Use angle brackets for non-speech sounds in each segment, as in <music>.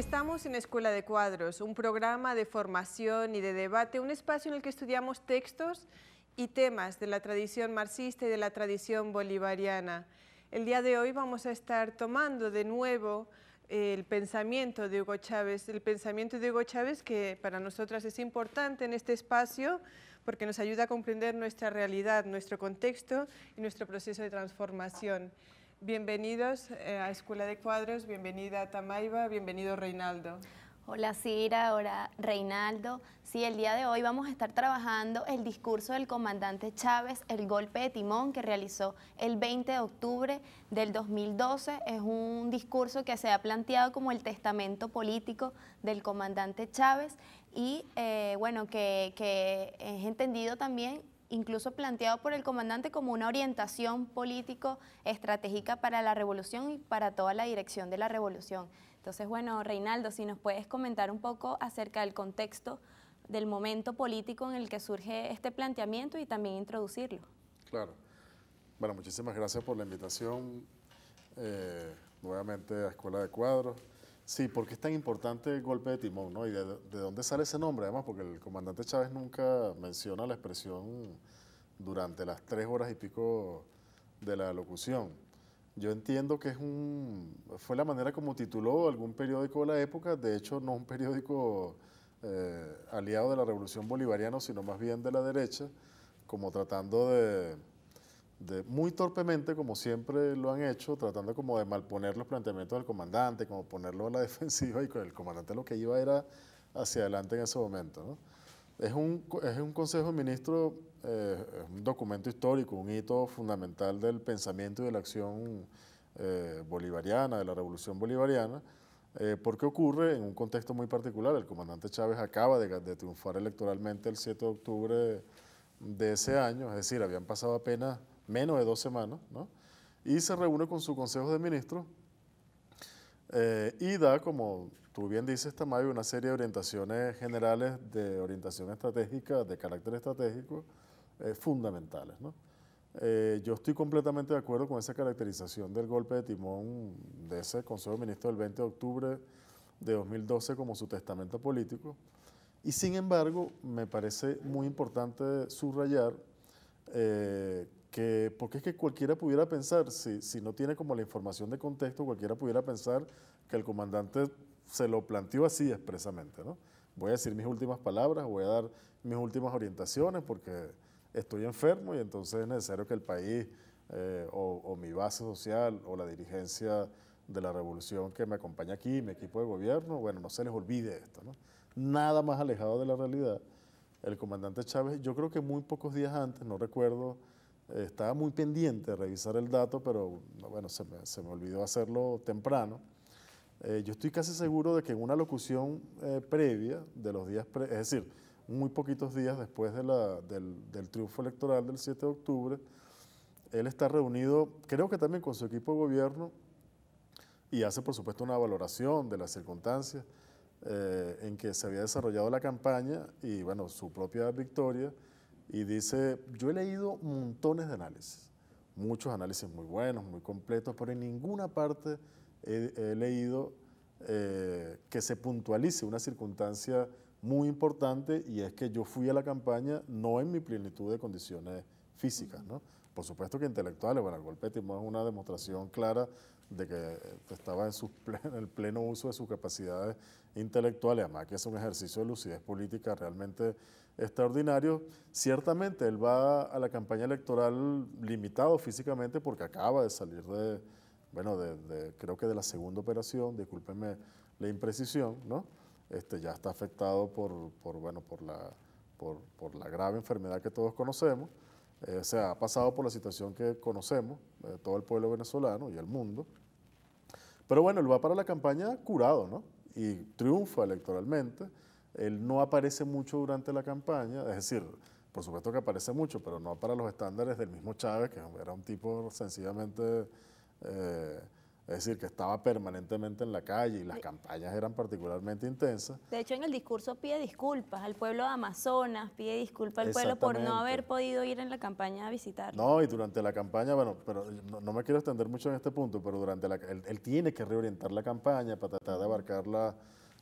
Estamos en Escuela de Cuadros, un programa de formación y de debate, un espacio en el que estudiamos textos y temas de la tradición marxista y de la tradición bolivariana. El día de hoy vamos a estar tomando de nuevo eh, el pensamiento de Hugo Chávez, el pensamiento de Hugo Chávez que para nosotras es importante en este espacio porque nos ayuda a comprender nuestra realidad, nuestro contexto y nuestro proceso de transformación. Bienvenidos eh, a Escuela de Cuadros, bienvenida Tamaiba, bienvenido Reinaldo. Hola Cira, hola Reinaldo. Sí, el día de hoy vamos a estar trabajando el discurso del comandante Chávez, el golpe de timón que realizó el 20 de octubre del 2012. Es un discurso que se ha planteado como el testamento político del comandante Chávez y eh, bueno, que, que es entendido también incluso planteado por el comandante como una orientación político estratégica para la revolución y para toda la dirección de la revolución. Entonces, bueno, Reinaldo, si nos puedes comentar un poco acerca del contexto del momento político en el que surge este planteamiento y también introducirlo. Claro. Bueno, muchísimas gracias por la invitación eh, nuevamente a Escuela de Cuadros. Sí, porque es tan importante el golpe de timón, ¿no? ¿Y de, dónde sale ese nombre? Además, porque el comandante Chávez nunca menciona la expresión durante las tres horas y pico de la locución. Yo entiendo que es un, fue la manera como tituló algún periódico de la época, de hecho no un periódico eh, aliado de la revolución bolivariana, sino más bien de la derecha, como tratando de muy torpemente, como siempre lo han hecho, tratando como de malponer los planteamientos del comandante, como ponerlo a la <laughs> defensiva y con el comandante lo que iba era hacia adelante en ese momento. Es, un, es un Consejo ministro, eh, es un documento histórico, un hito fundamental del pensamiento y de la acción eh, bolivariana, de la revolución bolivariana, eh, porque ocurre en un contexto muy particular. El comandante Chávez acaba de, de triunfar electoralmente el 7 de octubre de ese año, es decir, habían pasado apenas menos de dos semanas, ¿no? y se reúne con su Consejo de Ministros eh, y da, como tú bien dices, Tamayo, una serie de orientaciones generales de orientación estratégica, de carácter estratégico, eh, fundamentales. Eh, yo estoy completamente de acuerdo con esa caracterización del golpe de timón de ese Consejo de Ministros del 20 de octubre de 2012 como su testamento político. Y sin embargo, me parece muy importante subrayar porque es que cualquiera pudiera pensar, si, no tiene como la información de contexto, cualquiera pudiera pensar que el comandante se lo planteó así expresamente, ¿no? Voy a decir mis últimas palabras, voy a dar mis últimas orientaciones porque estoy enfermo y entonces es necesario que el país eh, o, o, mi base social o la dirigencia de la revolución que me acompaña aquí, mi equipo de gobierno, bueno, no se les olvide esto, ¿no? Nada más alejado de la realidad. El comandante Chávez, yo creo que muy pocos días antes, no recuerdo estaba muy pendiente de revisar el dato, pero bueno, se me, se me olvidó hacerlo temprano. Eh, yo estoy casi seguro de que en una locución eh, previa de los días, es decir, muy poquitos días después de la, del, del, triunfo electoral del 7 de octubre, él está reunido, creo que también con su equipo de gobierno, y hace por supuesto una valoración de las circunstancias eh, en que se había desarrollado la campaña y bueno, su propia victoria y dice, yo he leído montones de análisis, muchos análisis muy buenos, muy completos, pero en ninguna parte he, leído eh, que se puntualice una circunstancia muy importante y es que yo fui a la campaña no en mi plenitud de condiciones físicas, ¿no? Por supuesto que intelectuales, bueno, el golpe de timón es una demostración clara de que estaba en, en el pleno uso de sus capacidades intelectuales, además que es un ejercicio de lucidez política realmente extraordinario. Ciertamente él va a la campaña electoral limitado físicamente porque acaba de salir de, bueno, de, creo que de la segunda operación, discúlpenme la imprecisión, ¿no? Este, ya está afectado por, bueno, por, la, por, la grave enfermedad que todos conocemos. Eh, se ha pasado por la situación que conocemos, eh, todo el pueblo venezolano y el mundo. Pero bueno, él va para la campaña curado, ¿no? Y triunfa electoralmente él no aparece mucho durante la campaña, es decir, por supuesto que aparece mucho, pero no para los estándares del mismo Chávez, que era un tipo sencillamente, eh, es decir, que estaba permanentemente en la calle y las campañas eran particularmente intensas. De hecho, en el discurso pide disculpas al pueblo de Amazonas, pide disculpas al pueblo por no haber podido ir en la campaña a visitar. No, y durante la campaña, bueno, pero no, me quiero extender mucho en este punto, pero durante la, él, tiene que reorientar la campaña para tratar de abarcarla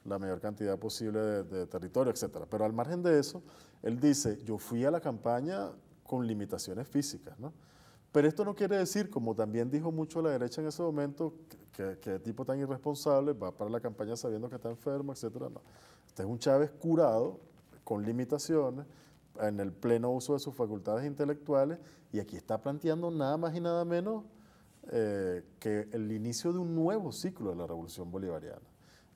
la mayor cantidad posible de, territorio, etc. Pero al margen de eso, él dice, yo fui a la campaña con limitaciones físicas, Pero esto no quiere decir, como también dijo mucho la derecha en ese momento, que, tipo tan irresponsable va para la campaña sabiendo que está enfermo, etc. No. Este es un Chávez curado, con limitaciones, en el pleno uso de sus facultades intelectuales, y aquí está planteando nada más y nada menos eh, que el inicio de un nuevo ciclo de la revolución bolivariana.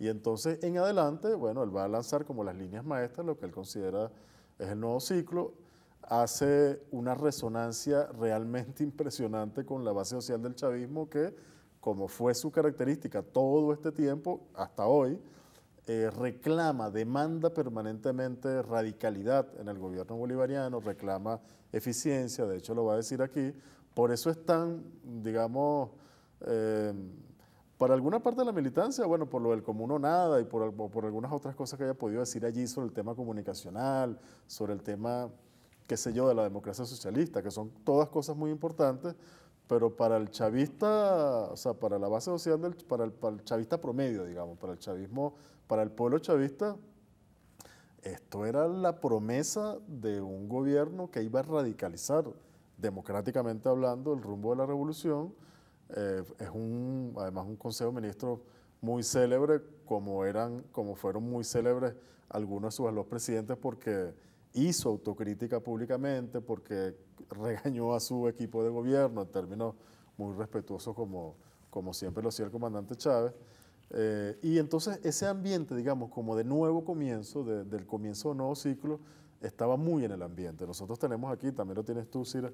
Y entonces en adelante, bueno, él va a lanzar como las líneas maestras, lo que él considera es el nuevo ciclo, hace una resonancia realmente <laughs> impresionante con la base social del chavismo que, como fue su característica todo este tiempo, hasta hoy, eh, reclama, demanda permanentemente radicalidad en el gobierno bolivariano, reclama eficiencia, de hecho lo va a decir aquí. Por eso es tan, digamos, eh, para alguna parte de la militancia, bueno, por lo del o nada y por, por algunas otras cosas que haya podido decir allí sobre el tema comunicacional, sobre el tema, qué sé yo, de la democracia socialista, que son todas cosas muy importantes, pero para el chavista, o sea, para la base social, del, para, el, para el chavista promedio, digamos, para el chavismo, para el pueblo chavista, esto era la promesa de un gobierno que iba a radicalizar, democráticamente hablando, el rumbo de la revolución eh, es un, además un consejo ministro muy célebre, como, eran, como fueron muy célebres algunos de sus presidentes porque hizo autocrítica públicamente, porque regañó a su equipo de gobierno en términos muy respetuosos como, siempre lo hacía el comandante Chávez. Eh, y entonces ese ambiente, digamos, como de nuevo comienzo, del comienzo de un nuevo ciclo, estaba muy en el ambiente. Nosotros tenemos aquí, también lo tienes tú, Cira,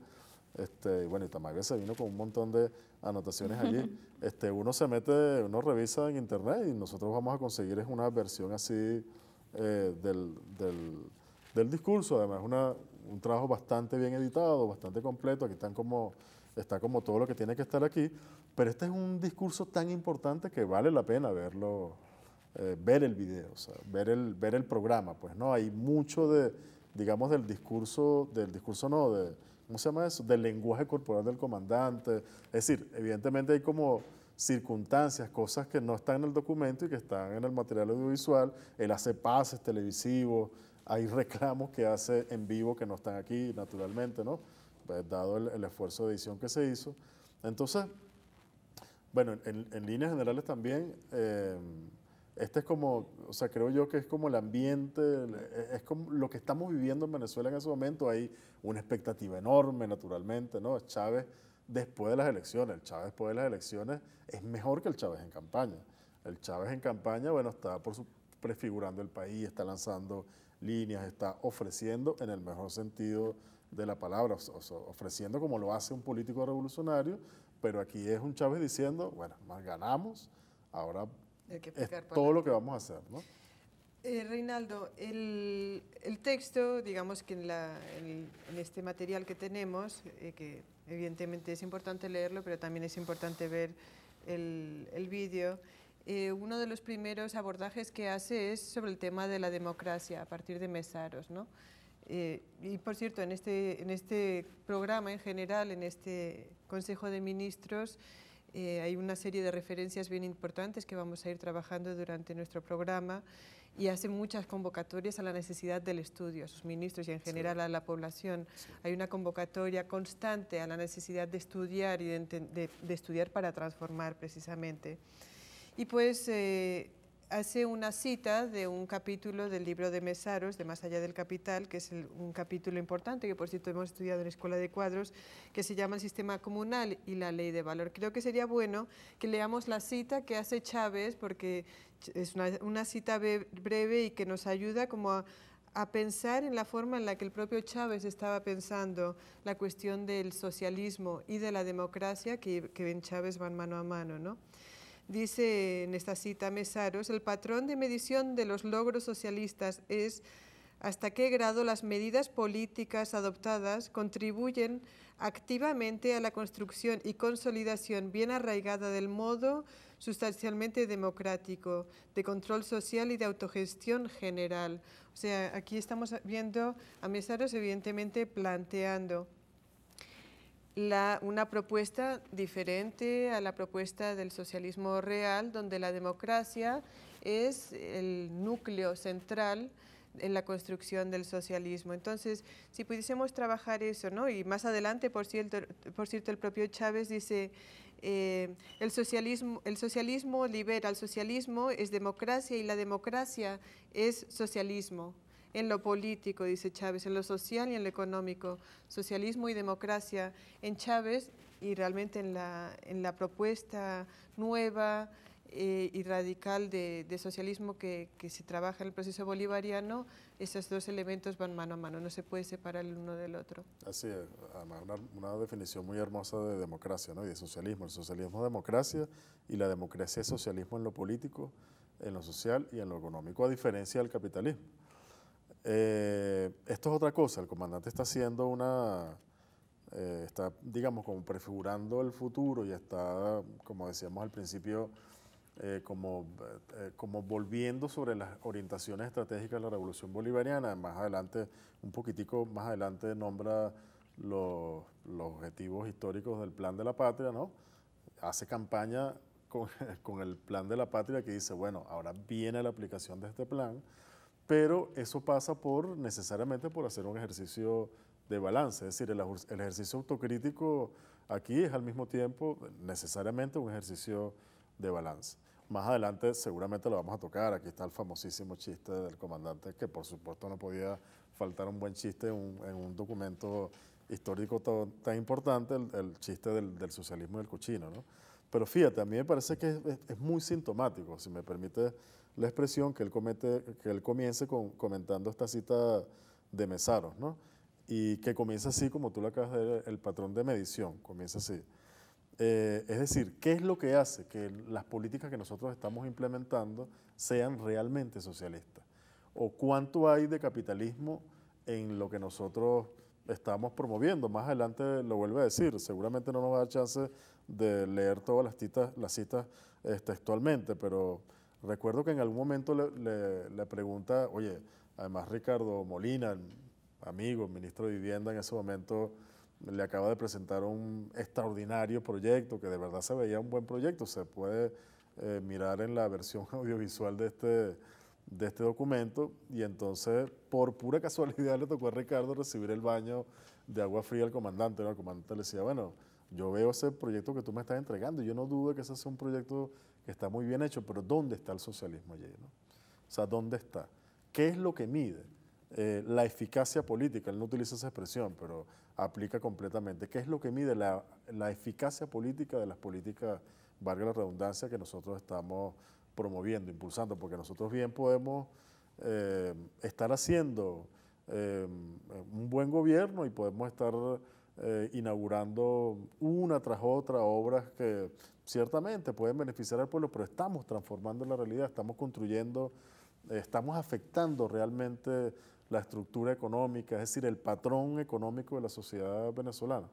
este, bueno, y Tamayo se vino con un montón de anotaciones allí. Este, uno se mete, uno revisa en internet y nosotros vamos a conseguir es una versión así eh, del, del, discurso. Además, una, un trabajo bastante bien editado, bastante completo. Aquí están como, está como todo lo que tiene que estar aquí. Pero este es un discurso tan importante que vale la pena verlo, eh, ver el video, ver el, ver el programa. Pues no, hay mucho de, digamos, del discurso, del discurso no, de ¿cómo se llama eso? Del lenguaje corporal del comandante. Es decir, evidentemente hay como circunstancias, cosas que no están en el documento y que están en el material audiovisual. Él hace pases televisivos, hay reclamos que hace en vivo que no están aquí, naturalmente, ¿no? Pues, dado el, esfuerzo de edición que se hizo. Entonces, bueno, en, líneas generales también... Eh, este es como, o sea, creo yo que es como el ambiente, e, es como lo que estamos viviendo en Venezuela en ese momento. Hay una expectativa enorme, naturalmente, ¿no? Chávez después de las elecciones, el Chávez después de las elecciones es mejor que el Chávez en campaña. El Chávez en campaña, bueno, está por prefigurando el país, está lanzando líneas, está ofreciendo en el mejor sentido de la palabra, ofreciendo como lo hace un político revolucionario, pero aquí es un Chávez diciendo, bueno, más ganamos, ahora todo lo que vamos a hacer, eh, Reinaldo, el, texto, digamos que en, este material que tenemos, eh, que evidentemente es importante leerlo, pero también es importante ver el, vídeo, eh, uno de los primeros abordajes que hace es sobre el tema de la democracia a partir de Mesaros. ¿no? y por cierto, en este, en este programa en general, en este Consejo de Ministros, eh, hay una serie de referencias bien importantes que vamos a ir trabajando durante nuestro programa y hace muchas convocatorias a la necesidad del estudio, a sus ministros y en general a la población. Hay una convocatoria constante a la necesidad de estudiar y de, estudiar para transformar precisamente. Y pues eh, hace una cita de un capítulo del libro de Mesaros, de Más allá del capital, que es un capítulo importante que por cierto hemos estudiado en la Escuela de Cuadros, que se llama el sistema comunal y la ley de valor. Creo que sería bueno que leamos la cita que hace Chávez, porque es una, cita breve y que nos ayuda como a, pensar en la forma en la que el propio Chávez estaba pensando la cuestión del socialismo y de la democracia, que, que en Chávez van mano a mano, ¿no? Dice en esta cita Mesaros, el patrón de medición de los logros socialistas es hasta qué grado las medidas políticas adoptadas contribuyen activamente a la construcción y consolidación bien arraigada del modo sustancialmente democrático, de control social y de autogestión general. O sea, aquí estamos viendo a Mesaros evidentemente planteando una propuesta diferente a la propuesta del socialismo real, donde la democracia es el núcleo central en la construcción del socialismo. Entonces, si pudiésemos trabajar eso, ¿no? Y más adelante, por cierto, por cierto el propio Chávez dice, eh, el, socialismo, el socialismo libera, el socialismo es democracia y la democracia es socialismo en lo político, dice Chávez, en lo social y en lo económico, socialismo y democracia. En Chávez y realmente en la, propuesta nueva eh, y radical de, socialismo que, se trabaja en el proceso bolivariano, esos dos elementos van mano a mano, no se puede separar el uno del otro. Así es, una, definición muy hermosa de democracia ¿no? y de socialismo. El socialismo es democracia y la democracia es socialismo en lo político, en lo social y en lo económico, a diferencia del capitalismo. Eh, esto es otra cosa, el comandante está haciendo una, eh, está, digamos, como prefigurando el futuro y está, como decíamos al principio, eh, como, como volviendo sobre las orientaciones estratégicas de la revolución bolivariana. Más adelante, un poquitico más adelante, nombra los, los objetivos históricos del plan de la patria, ¿no? Hace campaña con <laughs> el plan de la patria que dice, bueno, ahora viene la aplicación de este plan pero eso pasa por necesariamente por hacer un ejercicio de balance, es decir, el, ejercicio autocrítico aquí es al mismo tiempo necesariamente un ejercicio de balance. Más adelante seguramente lo vamos a tocar. Aquí está el famosísimo chiste del comandante, que por supuesto no podía faltar un buen chiste en un, documento histórico tan, importante, el, chiste del, socialismo del cochino. ¿no? Pero fíjate, a mí me parece que es, es muy sintomático, si me permite la expresión que él, comete, que él comience con, comentando esta cita de Mesaros, ¿no? Y que comienza así, como tú lo acabas de ver, el patrón de medición, comienza así. Eh, es decir, ¿qué es lo que hace que las políticas que nosotros estamos implementando sean realmente socialistas? ¿O cuánto hay de capitalismo en lo que nosotros estamos promoviendo? Más adelante lo vuelve a decir, seguramente no nos va a dar chance de leer todas las, citas, las citas este, textualmente, pero Recuerdo que en algún momento le, pregunta, oye, además Ricardo Molina, amigo, ministro de Vivienda en ese momento, le acaba de presentar un extraordinario proyecto, que de verdad se veía un buen proyecto, se puede eh, mirar en la versión <laughs> audiovisual de este, de este documento, y entonces por pura casualidad le tocó a Ricardo recibir el baño de agua fría al comandante, el comandante le decía, bueno, yo veo ese proyecto que tú me estás entregando, yo no dudo que ese sea un proyecto que está muy bien hecho, pero ¿dónde está el socialismo allí? O sea, ¿dónde está? ¿Qué es lo que mide? Eh, la eficacia política, él no utiliza esa expresión, pero aplica completamente. ¿Qué es lo que mide la, eficacia política de las políticas, valga la redundancia, que nosotros estamos promoviendo, impulsando? Porque nosotros bien podemos eh, estar haciendo eh, un buen gobierno y podemos estar eh, inaugurando una tras otra obras que ciertamente pueden beneficiar al pueblo, pero estamos transformando la realidad, estamos construyendo, eh, estamos afectando realmente la estructura económica, es decir, el patrón económico de la sociedad venezolana.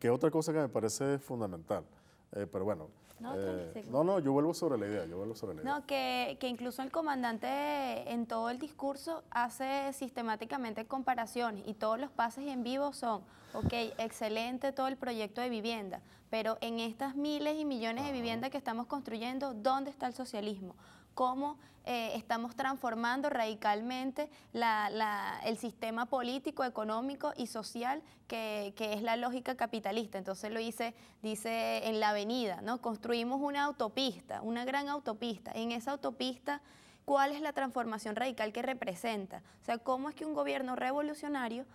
Que otra cosa que me parece fundamental. Eh, pero bueno, eh, no, no, yo vuelvo sobre la idea, yo vuelvo sobre No, que, incluso el comandante en todo el discurso hace sistemáticamente comparaciones y todos los pases en vivo son, ok, excelente todo el proyecto de vivienda, pero en estas miles y millones de viviendas que estamos construyendo, ¿dónde está el socialismo? cómo eh, estamos transformando radicalmente el sistema político, económico y social que, es la lógica capitalista. Entonces lo hice, dice en la avenida, ¿no? Construimos una autopista, una gran autopista. En esa autopista cuál es la transformación radical que representa. O sea, cómo es que un gobierno revolucionario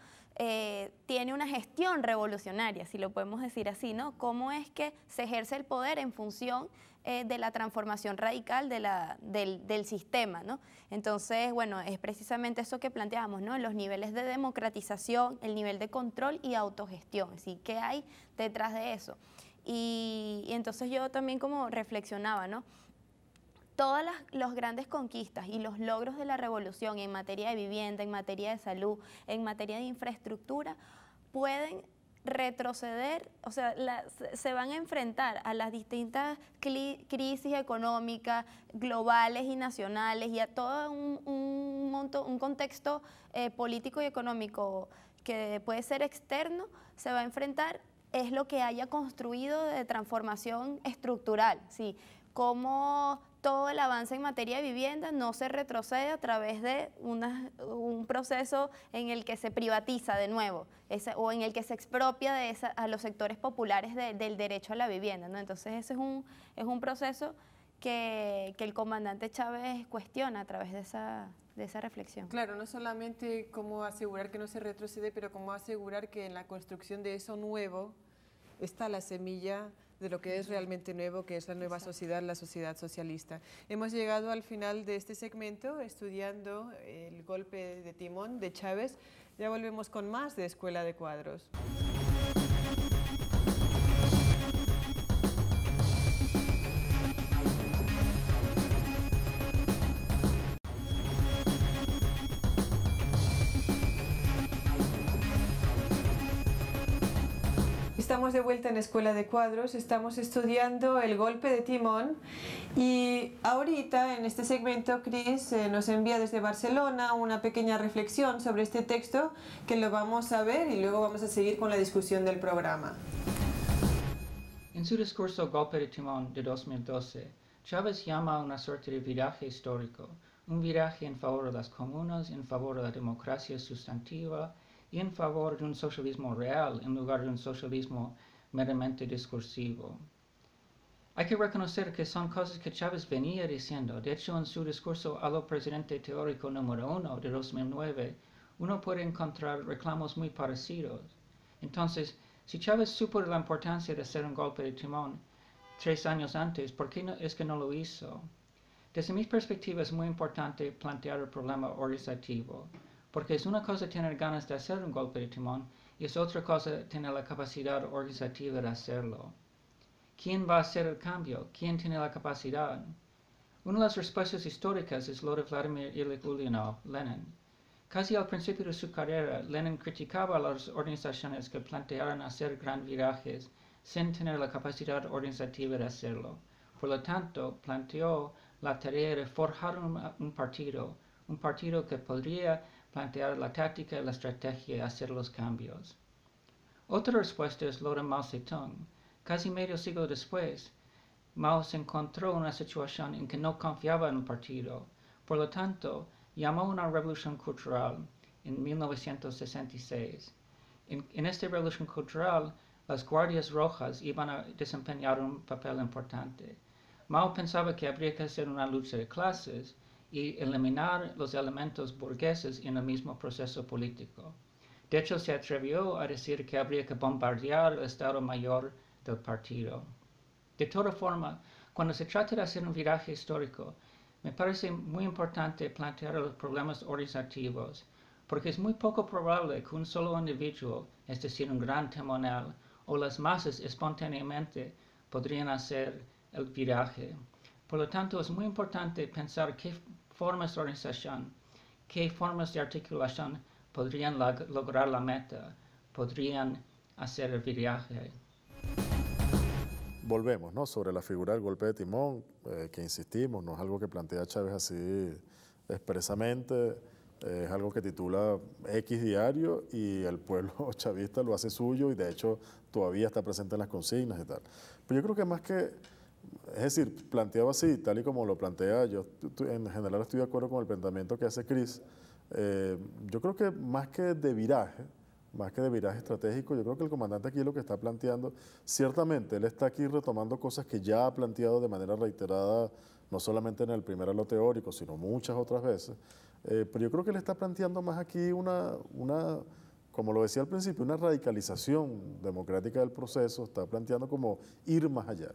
eh, tiene una gestión revolucionaria, si lo podemos decir así, ¿no? Cómo es que se ejerce el poder en función eh, de la transformación radical de la, del, del, sistema. ¿no? Entonces, bueno, es precisamente eso que planteamos, ¿no? los niveles de democratización, el nivel de control y autogestión, ¿sí? ¿qué hay detrás de eso? Y, entonces yo también como reflexionaba, ¿no? todas las los grandes conquistas y los logros de la revolución en materia de vivienda, en materia de salud, en materia de infraestructura, pueden retroceder, o sea, se van a enfrentar a las distintas crisis económicas, globales y nacionales, y a todo un, monto, un contexto eh, político y económico que puede ser externo, se va a enfrentar, es lo que haya construido de transformación estructural, ¿sí? Cómo todo el avance en materia de vivienda no se retrocede a través de una, un proceso en el que se privatiza de nuevo o en el que se expropia de a los sectores populares del derecho a la vivienda. ¿no? Entonces ese es un, es un proceso que, el comandante Chávez cuestiona a través de esa, de esa reflexión. Claro, no solamente cómo asegurar que no se retrocede, pero cómo asegurar que en la construcción de eso nuevo está la semilla de lo que es realmente nuevo, que es la nueva sociedad, la sociedad socialista. Hemos llegado al final de este segmento estudiando el golpe de timón de Chávez. Ya volvemos con más de Escuela de Cuadros. de vuelta en Escuela de Cuadros, estamos estudiando el golpe de timón y ahorita en este segmento Cris eh, nos envía desde Barcelona una pequeña reflexión sobre este texto que lo vamos a ver y luego vamos a seguir con la discusión del programa. En su discurso Golpe de timón de 2012, Chávez llama a una suerte de viraje histórico, un viraje en favor de las comunas, en favor de la democracia sustantiva, en favor de un socialismo real en lugar de un socialismo meramente discursivo. Hay que reconocer que son cosas que Chávez venía diciendo. De hecho, en su discurso a lo presidente teórico número uno de 2009, uno puede encontrar reclamos muy parecidos. Entonces, si Chávez supo de la importancia de hacer un golpe de timón tres años antes, ¿por qué no, es que no lo hizo? Desde mi perspectiva es muy importante plantear el problema organizativo. Porque es una cosa tener ganas de hacer un golpe de timón y es otra cosa tener la capacidad organizativa de hacerlo. ¿Quién va a hacer el cambio? ¿Quién tiene la capacidad? Una de las respuestas históricas es lo de Vladimir Ilyich Ulyanov, Lenin. Casi al principio de su carrera, Lenin criticaba a las organizaciones que plantearon hacer grandes virajes sin tener la capacidad organizativa de hacerlo. Por lo tanto, planteó la tarea de forjar un partido, un partido que podría plantear la táctica y la estrategia y hacer los cambios. Otra respuesta es lo de Mao Zedong. Casi medio siglo después, Mao se encontró en una situación en que no confiaba en un partido. Por lo tanto, llamó a una revolución cultural en 1966. en, esta revolución cultural, las Guardias Rojas iban a desempeñar un papel importante. Mao pensaba que habría que hacer una lucha de clases, y eliminar los elementos burgueses en el mismo proceso político. De hecho, se atrevió a decir que habría que bombardear el Estado Mayor del partido. De toda forma, cuando se trata de hacer un viraje histórico, me parece muy importante plantear los problemas organizativos, porque es muy poco probable que un solo individuo, es decir, un gran temonal, o las masas espontáneamente podrían hacer el viraje. Por lo tanto, es muy importante pensar qué formas de organización, qué formas de articulación podrían lograr la meta, podrían hacer el viaje. Volvemos ¿no? sobre la figura del golpe de timón, eh, que insistimos, no es algo que plantea Chávez así expresamente, es algo que titula X diario y el pueblo <laughs> chavista lo hace suyo y de hecho todavía está presente en las consignas y tal. Pero yo creo que más que es decir, planteado así, tal y como lo plantea, yo en general estoy de acuerdo con el planteamiento que hace Chris. Eh, yo creo que más que de viraje, más que de viraje estratégico, yo creo que el comandante aquí lo que está planteando, ciertamente él está aquí retomando cosas que ya ha planteado de manera reiterada, no solamente en el primer lo teórico, sino muchas otras veces, eh, pero yo creo que él está planteando más aquí una, una, como lo decía al principio, una radicalización democrática del proceso, está planteando como ir más allá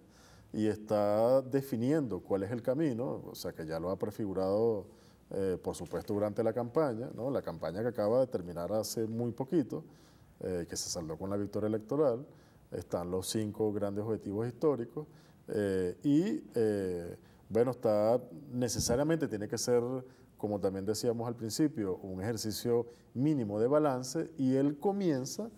y está definiendo cuál es el camino, o sea que ya lo ha prefigurado, eh, por supuesto, durante la campaña, ¿no? la campaña que acaba de terminar hace muy poquito, eh, que se saldó con la victoria electoral, están los cinco grandes objetivos históricos eh, y, bueno, está necesariamente tiene que ser, como también decíamos al principio, un ejercicio mínimo de balance y él comienza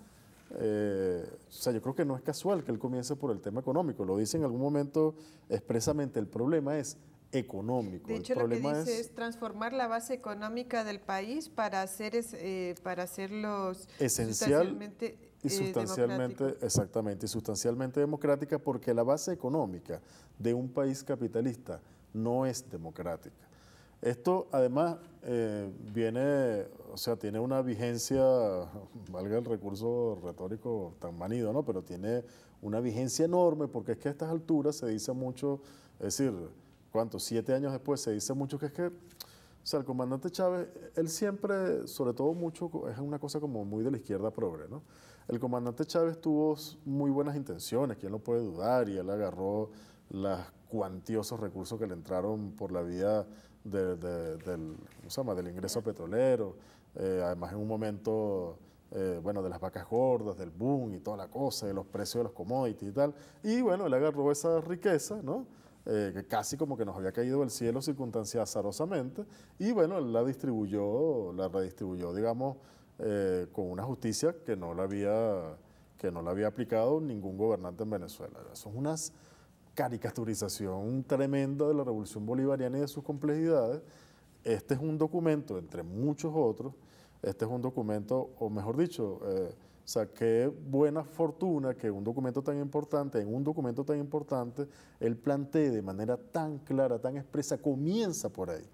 eh, o sea, yo creo que no es casual que él comience por el tema económico. Lo dice en algún momento expresamente. El problema es económico. De hecho, lo que dice es, transformar la base económica del país para hacer es, eh, para hacerlos sustancialmente y eh, sustancialmente, exactamente, y sustancialmente democrática, porque la base económica de un país capitalista no es democrática. Esto además eh, viene, o sea, tiene una vigencia, valga el recurso retórico tan manido, ¿no? Pero tiene una vigencia enorme porque es que a estas alturas se dice mucho, es decir, ¿cuántos? Siete años después se dice mucho que es que, sea, el comandante Chávez, él siempre, sobre todo mucho, es una cosa como muy de la izquierda progre, ¿no? El comandante Chávez tuvo muy buenas intenciones, quien lo puede dudar, y él agarró los cuantiosos recursos que le entraron por la vía del, ingreso petrolero, eh, además en un momento eh, bueno, de las vacas gordas, del boom y toda la cosa, de los precios de los commodities y tal. Y bueno, él agarró esa riqueza, ¿no? Eh, que casi como que nos había caído del cielo circunstancia azarosamente, y bueno, él la distribuyó, la redistribuyó, digamos, con una justicia que no la había que no la había aplicado ningún gobernante en Venezuela. Son unas caricaturización tremenda de la revolución bolivariana y de sus complejidades. Este es un documento, entre muchos otros, este es un documento, o mejor dicho, eh, buena fortuna que un documento tan importante, en un documento tan importante, él plantea de manera tan clara, tan expresa, comienza por ahí,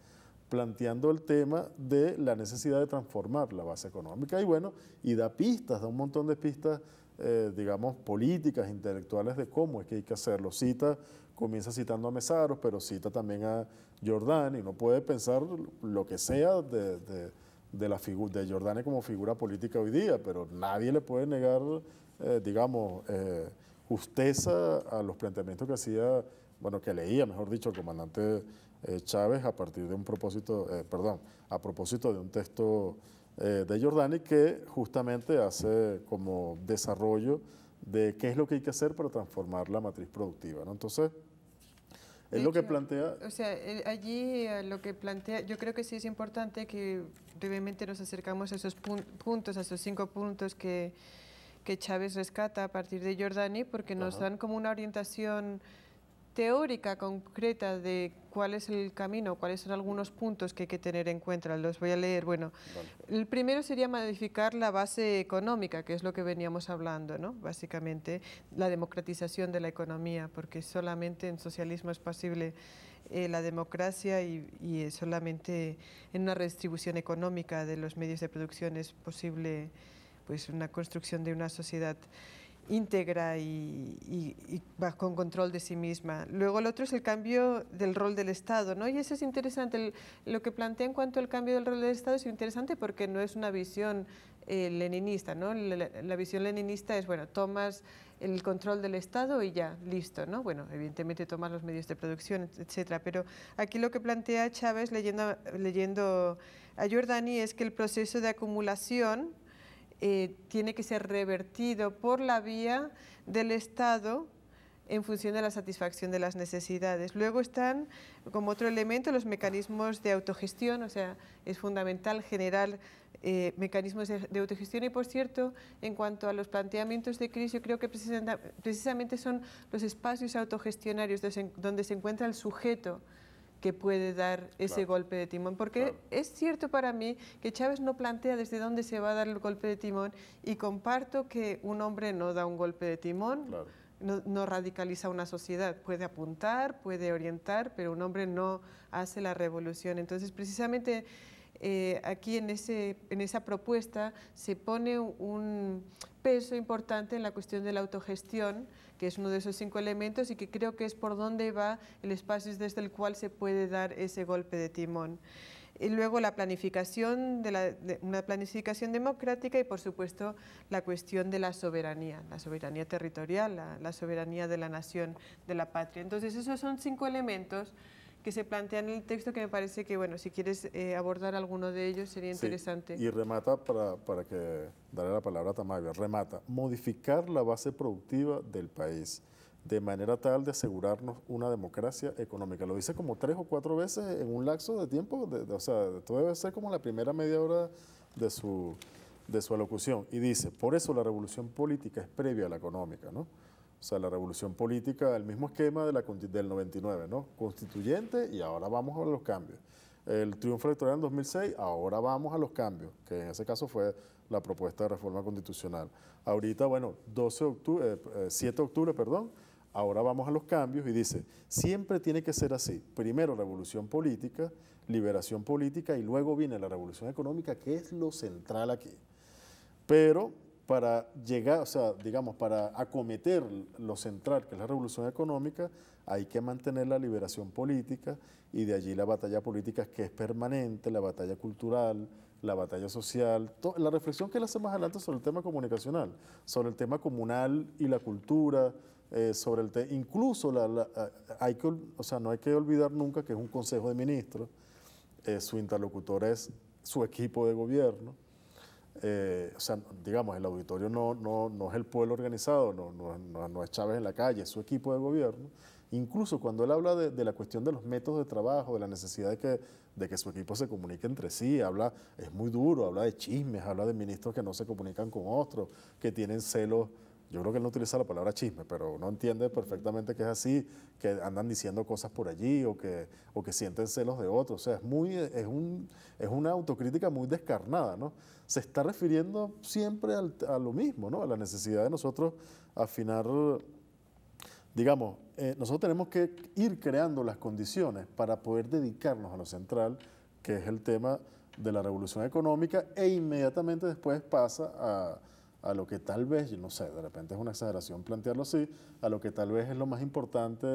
planteando el tema de la necesidad de transformar la base económica. Y bueno, y da pistas, da un montón de pistas eh, digamos, políticas intelectuales de cómo es que hay que hacerlo. Cita, comienza citando a Mesaros, pero cita también a Jordán y no puede pensar lo que sea de, de, de Jordán como figura política hoy día, pero nadie le puede negar, eh, digamos, eh, justeza a los planteamientos que hacía, bueno, que leía, mejor dicho, el comandante Chávez a partir de un propósito, perdón, a propósito de un texto eh, de Jordani que justamente hace como desarrollo de qué es lo que hay que hacer para transformar la matriz productiva. ¿no? Entonces, es lo que plantea... O sea, eh, allí eh, lo que plantea, yo creo que sí es importante que brevemente nos acercamos a esos puntos, a esos cinco puntos que, Chávez rescata a partir de Jordani, porque nos dan como una orientación teórica concreta de cuál es el camino, cuáles son algunos puntos que hay que tener en cuenta. Los voy a leer. Bueno, el primero sería modificar la base económica, que es lo que veníamos hablando, ¿no? Básicamente, la democratización de la economía, porque solamente en socialismo es posible eh, la democracia y, y, eh, solamente en una redistribución económica de los medios de producción es posible pues una construcción de una sociedad íntegra y, con control de sí misma. Luego el otro es el cambio del rol del Estado, ¿no? Y eso es interesante, lo que plantea en cuanto al cambio del rol del Estado es interesante porque no es una visión eh, leninista, ¿no? La, visión leninista es, bueno, tomas el control del Estado y ya, listo, ¿no? Bueno, evidentemente tomas los medios de producción, etcétera, pero aquí lo que plantea Chávez leyendo, leyendo a Giordani es que el proceso de acumulación eh, tiene que ser revertido por la vía del Estado en función de la satisfacción de las necesidades. Luego están, como otro elemento, los mecanismos de autogestión, o sea, es fundamental generar eh, mecanismos de, autogestión. Y por cierto, en cuanto a los planteamientos de crisis, yo creo que precisamente son los espacios autogestionarios donde se encuentra el sujeto que puede dar ese golpe de timón. Porque es cierto para mí que Chávez no plantea desde dónde se va a dar el golpe de timón y comparto que un hombre no da un golpe de timón. no, radicaliza una sociedad. Puede apuntar, puede orientar, pero un hombre no hace la revolución. Entonces, precisamente eh, aquí en, en esa propuesta se pone un peso importante en la cuestión de la autogestión, que es uno de esos cinco elementos y que creo que es por donde va el espacio desde el cual se puede dar ese golpe de timón. Y luego la planificación, de, una planificación democrática y por supuesto la cuestión de la soberanía, la soberanía territorial, la, la soberanía de la nación, de la patria. Entonces esos son cinco elementos que se plantean en el texto que me parece que, bueno, si quieres eh, abordar alguno de ellos sería interesante. y remata, para, para, que daré la palabra a Tamayo, remata, modificar la base productiva del país de manera tal de asegurarnos una democracia económica. Lo dice como tres o cuatro veces en un lapso de tiempo, o sea, todo debe ser como la primera media hora de su, de su alocución. Y dice, por eso la revolución política es previa a la económica, ¿no? O sea, la revolución política, el mismo esquema de la, del 99, ¿no? Constituyente y ahora vamos a los cambios. El triunfo electoral en 2006, ahora vamos a los cambios, que en ese caso fue la propuesta de reforma constitucional. Ahorita, bueno, 12 octubre, 7 de octubre, perdón, ahora vamos a los cambios y dice, siempre tiene que ser así. Primero revolución política, liberación política y luego viene la revolución económica, que es lo central aquí. Pero para llegar, o sea, digamos, para acometer lo central, que es la revolución económica, hay que mantener la liberación política y de allí la batalla política que es permanente, la batalla cultural, la batalla social, la reflexión que él hace más adelante sobre el tema comunicacional, sobre el tema comunal y la cultura, eh, sobre el incluso eh, hay que, o sea, no hay que olvidar nunca que es un consejo de ministros, eh, su interlocutor es su equipo de gobierno, eh, o sea, digamos, el auditorio no, no, no es el pueblo organizado, no, no, no, es Chávez en la calle, es su equipo de gobierno. Incluso cuando él habla de, de la cuestión de los métodos de trabajo, de la necesidad de que, de que, su equipo se comunique entre sí, habla, es muy duro, habla de chismes, habla de ministros que no se comunican con otros, que tienen celos yo creo que él no utiliza la palabra chisme, pero uno entiende perfectamente que es así, que andan diciendo cosas por allí o que, o que sienten celos de otros. O sea, es, muy, es, un, es una autocrítica muy descarnada, ¿no? Se está refiriendo siempre al, a lo mismo, ¿no? A la necesidad de nosotros afinar, digamos, eh, nosotros tenemos que ir creando las condiciones para poder dedicarnos a lo central, que es el tema de la revolución económica, e inmediatamente después pasa a a lo que tal vez, yo no sé, de repente es una exageración plantearlo así, a lo que tal vez es lo más importante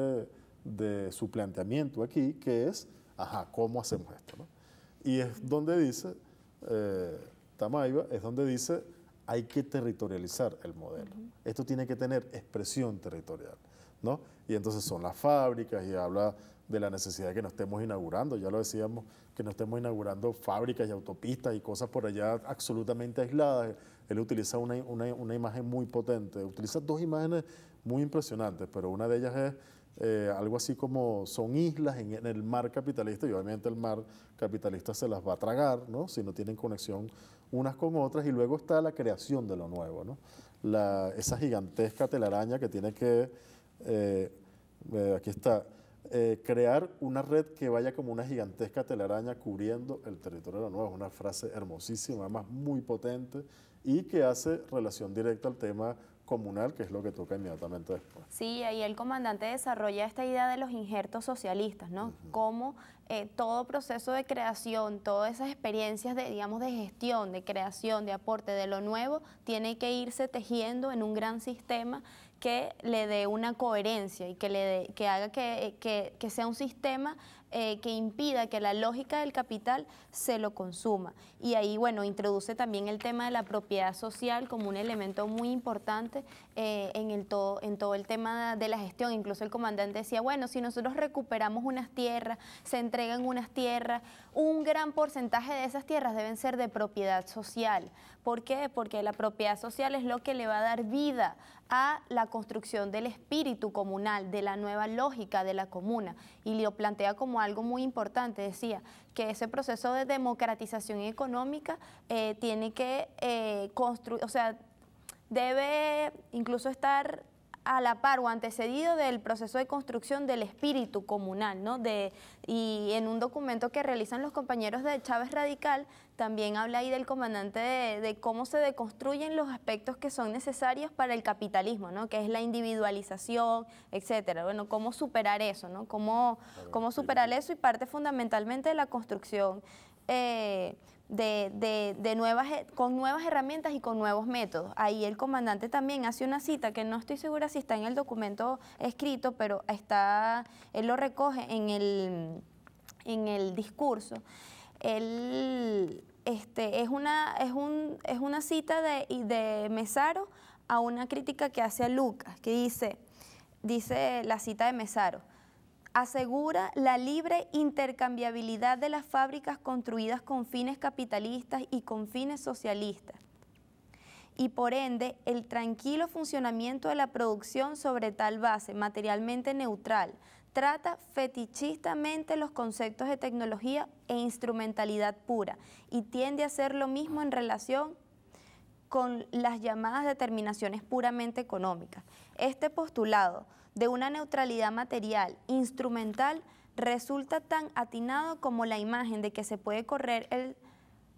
de su planteamiento aquí, que es, ajá, ¿cómo hacemos esto? Y es donde dice, eh, es donde dice, hay que territorializar el modelo. Esto tiene que tener expresión territorial, ¿no? Y entonces son las fábricas y habla de la necesidad de que nos estemos inaugurando, ya lo decíamos, que nos estemos inaugurando fábricas y autopistas y cosas por allá absolutamente aisladas él utiliza una, imagen muy potente. Utiliza dos imágenes muy impresionantes, pero una de ellas es eh, algo así como son islas en, el mar capitalista y obviamente el mar capitalista se las va a tragar, ¿no? Si no tienen conexión unas con otras y luego está la creación de lo nuevo, ¿no? esa gigantesca telaraña que tiene que, eh, eh, aquí está, eh, crear una red que vaya como una gigantesca telaraña cubriendo el territorio de lo nuevo. Es una frase hermosísima, además muy potente y que hace relación directa al tema comunal, que es lo que toca inmediatamente después. Sí, ahí el comandante desarrolla esta idea de los injertos socialistas, ¿no? Cómo eh, todo proceso de creación, todas esas experiencias de, digamos, de gestión, de creación, de aporte de lo nuevo, tiene que irse tejiendo en un gran sistema que le dé una coherencia y que, le que haga eh, que, sea un sistema eh, que impida que la lógica del capital se lo consuma. Y ahí, bueno, introduce también el tema de la propiedad social como un elemento muy importante eh, en, el todo, en todo el tema de la gestión. Incluso el comandante decía, bueno, si nosotros recuperamos unas tierras, se entregan unas tierras, un gran porcentaje de esas tierras deben ser de propiedad social. ¿Por qué? Porque la propiedad social es lo que le va a dar vida a la construcción del espíritu comunal, de la nueva lógica de la comuna, y lo plantea como algo muy importante, decía, que ese proceso de democratización económica eh, tiene que eh, construir, o sea, debe incluso estar a la par o antecedido del proceso de construcción del espíritu comunal, ¿no? De, y en un documento que realizan los compañeros de Chávez Radical, también habla ahí del comandante de, cómo se deconstruyen los aspectos que son necesarios para el capitalismo, ¿no? Que es la individualización, etcétera. Bueno, cómo superar eso, ¿no? Cómo, cómo superar eso y parte fundamentalmente de la construcción eh, de, de, de, nuevas, eh, con nuevas herramientas y con nuevos métodos. Ahí el comandante también hace una cita que no estoy segura si está en el documento escrito, pero está, él lo recoge en el, en el discurso. Él, este, es, una, es, un, es una cita de, de Mesaro a una crítica que hace a Lucas, que dice, dice la cita de Mesaro asegura la libre intercambiabilidad de las fábricas construidas con fines capitalistas y con fines socialistas y por ende el tranquilo funcionamiento de la producción sobre tal base materialmente neutral. Trata fetichistamente los conceptos de tecnología e instrumentalidad pura y tiende a hacer lo mismo en relación con las llamadas determinaciones puramente económicas. Este postulado de una neutralidad material, instrumental, resulta tan atinado como la imagen de que se puede correr el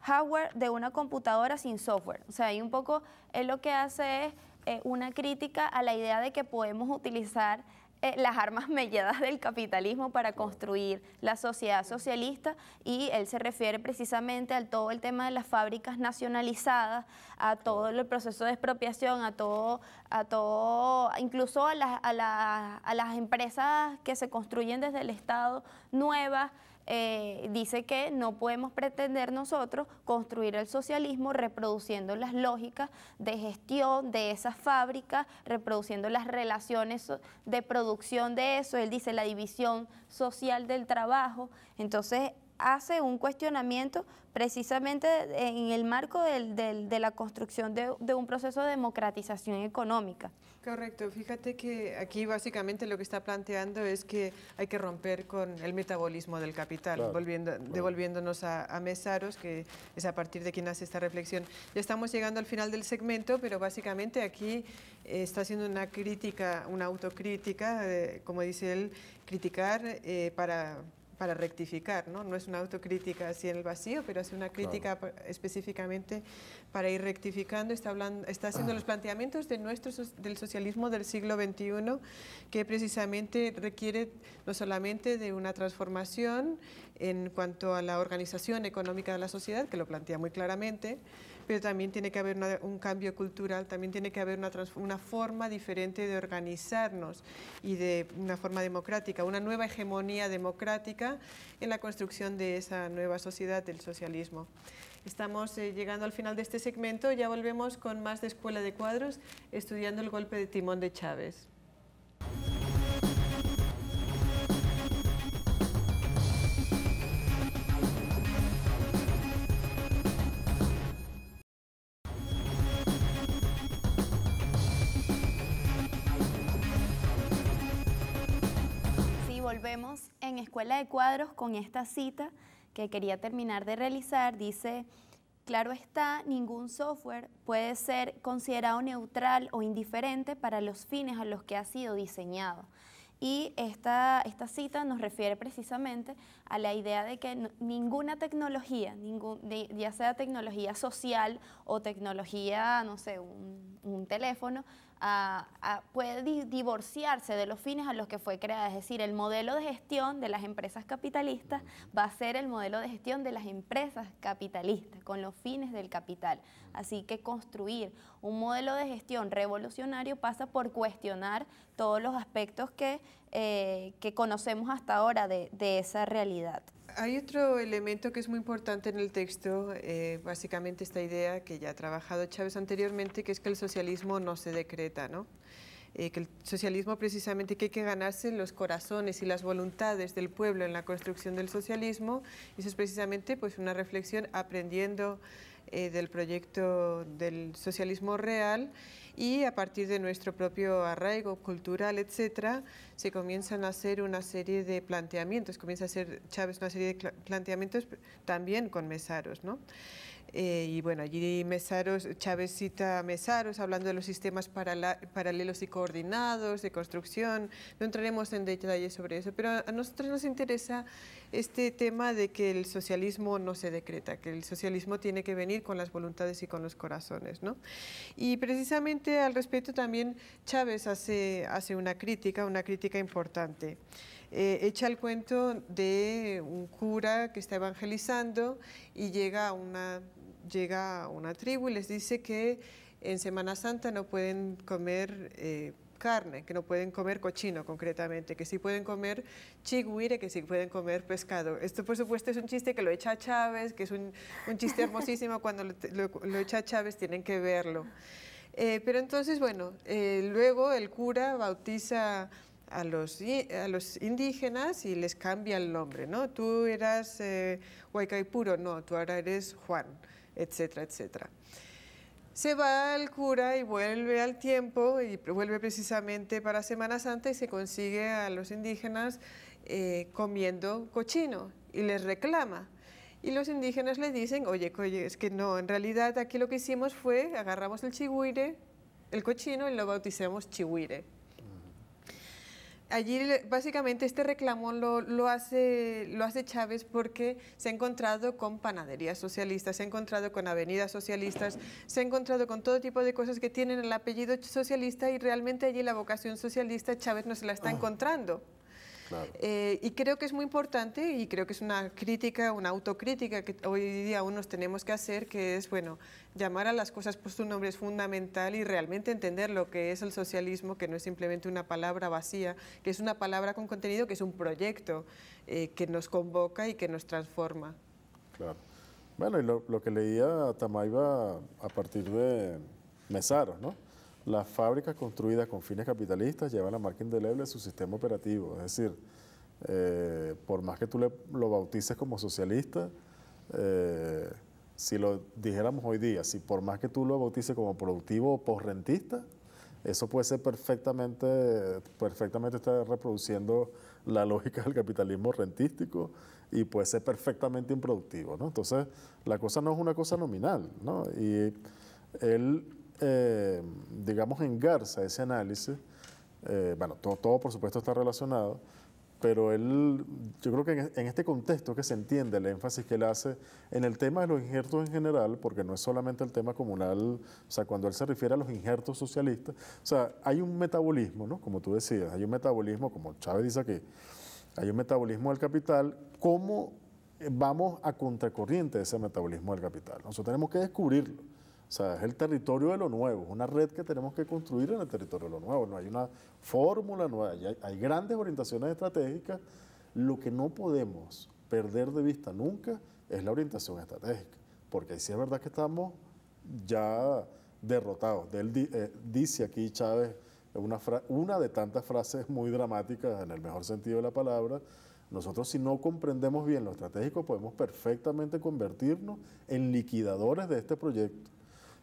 hardware de una computadora sin software. O sea, ahí un poco es lo que hace es eh, una crítica a la idea de que podemos utilizar eh, las armas melladas del capitalismo para construir la sociedad socialista y él se refiere precisamente a todo el tema de las fábricas nacionalizadas, a todo el proceso de expropiación, a todo, a todo incluso a, las a, a las empresas que se construyen desde el Estado nuevas. Eh, dice que no podemos pretender nosotros construir el socialismo reproduciendo las lógicas de gestión de esas fábricas, reproduciendo las relaciones de producción de eso. Él dice la división social del trabajo. Entonces, hace un cuestionamiento precisamente en el marco de la construcción de, un proceso de democratización económica. Correcto, fíjate que aquí básicamente lo que está planteando es que hay que romper con el metabolismo del capital, volviendo, devolviéndonos a, Mesaros, que es a partir de quien hace esta reflexión. Ya estamos llegando al final del segmento, pero básicamente aquí eh, está haciendo una crítica, una autocrítica, como dice él, criticar eh, para para rectificar, ¿no? No es una autocrítica así en el vacío, pero es una crítica específicamente para ir rectificando, está, hablando, está haciendo los <clears throat> planteamientos de nuestro, del socialismo del siglo XXI, que precisamente requiere no solamente de una transformación en cuanto a la organización económica de la sociedad, que lo plantea muy claramente, pero también tiene que haber un cambio cultural, también tiene que haber una, forma diferente de organizarnos y de una forma democrática, una nueva hegemonía democrática en la construcción de esa nueva sociedad del socialismo. Estamos eh, llegando al final de este segmento, ya volvemos con más de Escuela de Cuadros, estudiando el golpe de timón de Chávez. vemos en Escuela de Cuadros con esta cita que quería terminar de realizar. Dice, claro está, ningún software puede ser considerado neutral o indiferente para los fines a los que ha sido diseñado. Y esta, esta cita nos refiere precisamente a la idea de que ninguna tecnología, ya sea tecnología social o tecnología, no sé, un teléfono, a, puede divorciarse de los fines a los que fue creada. Es decir, el modelo de gestión de las empresas capitalistas va a ser el modelo de gestión de las empresas capitalistas, con los fines del capital. Así que construir un modelo de gestión revolucionario pasa por cuestionar todos los aspectos que eh, que conocemos hasta ahora de, esa realidad. Hay otro elemento que es muy importante en el texto, eh, básicamente esta idea que ya ha trabajado Chávez anteriormente, que es que el socialismo no se decreta, ¿no? Eh, que el socialismo precisamente que hay que ganarse los corazones y las voluntades del pueblo en la construcción del socialismo, y eso es precisamente pues, una reflexión aprendiendo eh, del proyecto del socialismo real y a partir de nuestro propio arraigo cultural, etcétera, se comienzan a hacer una serie de planteamientos, comienza a hacer Chávez una serie de planteamientos también con Mesaros, ¿no? Eh, y bueno, allí Mesaros, Chávez cita a Mesaros hablando de los sistemas paralelos y coordinados de construcción. No entraremos en detalles sobre eso, pero a, nosotros nos interesa este tema de que el socialismo no se decreta, que el socialismo tiene que venir con las voluntades y con los corazones. Y precisamente al respecto también Chávez hace, hace una crítica, una crítica importante. Eh, echa el cuento de un cura que está evangelizando y llega a una llega a una tribu y les dice que en Semana Santa no pueden comer eh, carne, que no pueden comer cochino concretamente, que sí pueden comer chigüire, que sí pueden comer pescado. Esto por supuesto es un chiste que lo echa Chávez, que es un, un chiste hermosísimo, <laughs> cuando lo, echa Chávez tienen que verlo. Eh, pero entonces, bueno, eh, luego el cura bautiza a los, a los indígenas y les cambia el nombre, ¿no? Tú eras Huaycaipuro, no, tú ahora eres Juan etcétera, etcétera. Se va al cura y vuelve al tiempo, y vuelve precisamente para Semana Santa y se consigue a los indígenas eh, comiendo cochino y les reclama. Y los indígenas le dicen, oye, oye, es que no, en realidad aquí lo que hicimos fue agarramos el chihuire, el cochino, y lo bautizamos chihuire allí básicamente este reclamo lo, hace, lo hace Chávez porque se ha encontrado con panaderías socialistas, se ha encontrado con avenidas socialistas, se ha encontrado con todo tipo de cosas que tienen el apellido socialista y realmente allí la vocación socialista Chávez no se la está ah. encontrando. Eh, y creo que es muy importante y creo que es una crítica, una autocrítica que hoy día aún nos tenemos que hacer, que es, bueno, llamar a las cosas por pues su nombre es fundamental y realmente entender lo que es el socialismo, que no es simplemente una palabra vacía, que es una palabra con contenido, que es un proyecto eh, que nos convoca y que nos transforma. Claro. Bueno, y lo, que leía Tamaiba a partir de Mesaro, ¿no? Las fábricas construidas con fines capitalistas llevan la marca indeleble de su sistema operativo. Es decir, eh, por más que tú le, lo bautices como socialista, eh, si lo dijéramos hoy día, si por más que tú lo bautices como productivo o rentista eso puede ser perfectamente, perfectamente está reproduciendo la lógica del capitalismo rentístico y puede ser perfectamente improductivo, ¿no? Entonces, la cosa no es una cosa nominal, ¿no? Y él eh, digamos, engarza ese análisis, eh, bueno, todo, todo, por supuesto está relacionado, pero él, yo creo que en, este contexto que se entiende el énfasis que él hace en el tema de los injertos en general, porque no es solamente el tema comunal, o sea, cuando él se refiere a los injertos socialistas, o sea, hay un metabolismo, ¿no? Como tú decías, hay un metabolismo, como Chávez dice aquí, hay un metabolismo del capital, ¿cómo vamos a contracorriente de ese metabolismo del capital? Nosotros tenemos que descubrirlo. O sea, es el territorio de lo nuevo, es una red que tenemos que construir en el territorio de lo nuevo. No hay una fórmula nueva, hay, grandes orientaciones estratégicas. Lo que no podemos perder de vista nunca es la orientación estratégica, porque ahí sí es verdad que estamos ya derrotados. Él eh, dice aquí Chávez una, una de tantas frases muy dramáticas en el mejor sentido de la palabra, nosotros si no comprendemos bien lo estratégico podemos perfectamente convertirnos en liquidadores de este proyecto